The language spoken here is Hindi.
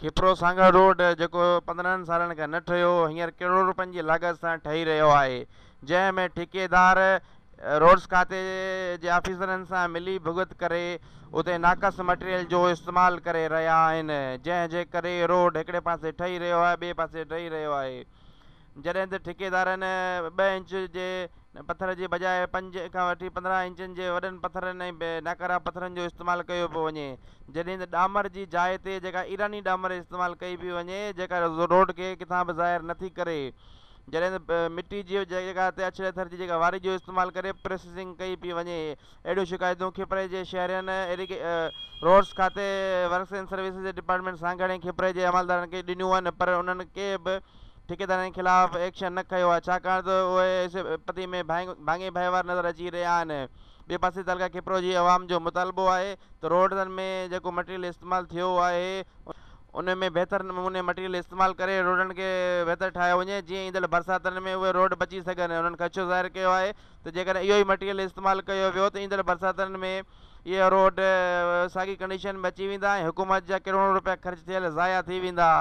खिपरो सांगा रोड जो पंद्रह साल खां न ठहियो रुपये की लागत से ठही रो है जैमें ठेकेदार रोड्स खाते जे ऑफिसरनि सां मिली भुगत कर उत नाक़स मटेरियल जो इस्तेमाल कर रहा आहिनि जंहिंजे करे रोड हिकिड़े पासे ठही रो है ॿिए पासे ठही रहियो आहे जॾहिं त ठेकेदारनि ॿ इंच जे पथर जे बजाए पंज खां वठी पंद्रहं इंचनि जे वॾनि पथरनि ऐं नाकारा पथरनि जो इस्तेमालु कयो पियो वञे जॾहिं त डामर जी जाइ ते जेका ईरानी डामर इस्तेमालु कई पई वञे जेका रोड खे किथां बि ज़ाहिर नथी करे जॾहिं त मिटी जी जॻह ते अछले थर जी जेका वारी जो इस्तेमालु करे प्रोसेसिंग कई पई वञे अहिड़ियूं शिकायतूं खिपरे जे शहरियुनि एरिगे रोड्स खाते वर्क्स एंड सर्विसिस जे डिपार्टमेंट सां घणे खेपरे जे अमलदारनि खे ॾिनियूं आहिनि पर उन्हनि खे बि ठेकेदार के खिलाफ़ एक्शन न खयो आहे छाकाणि त में भांग भांगे भाईवार नज़र अची रहा बे ॿिए पासे तलका किपरो जी आवाम जो मुतालबो है तो रोड में जो मटेरियल इस्तेमाल थो है उन बेहतर नमूने मटेरियल इस्तेमाल कर रोडनि के बेहतर ठाहियो वे जीअं ईंदड़ बरसातुनि में उ रोड बची सघनि उन्हनि ख़दशो ज़ाहिर किया है त जेकॾहिं इहो ई मटेरियल इस्तेमालु कयो वियो त ईंदड़ में ये रोड साॻी कंडीशन में अची वा हुकूमत जहाँ करोड़ों रुपया ख़र्च थियल जया थी वेंदा